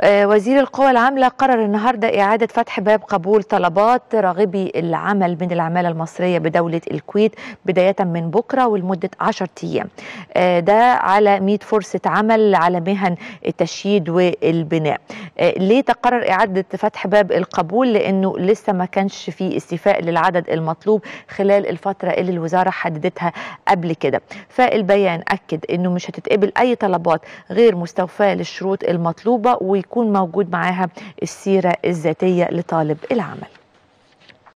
آه، وزير القوى العاملة قرر النهاردة إعادة فتح باب قبول طلبات راغبي العمل من العمالة المصرية بدولة الكويت بداية من بكرة ولمدة 10 أيام آه، ده على 100 فرصة عمل على مهن التشييد والبناء آه، ليه تقرر إعادة فتح باب القبول لأنه لسه ما كانش في استيفاء للعدد المطلوب خلال الفترة اللي الوزارة حددتها قبل كده فالبيان أكد أنه مش هتتقبل أي طلبات غير مستوفاة للشروط المطلوبة ويكون موجود معاها السيرة الذاتية لطالب العمل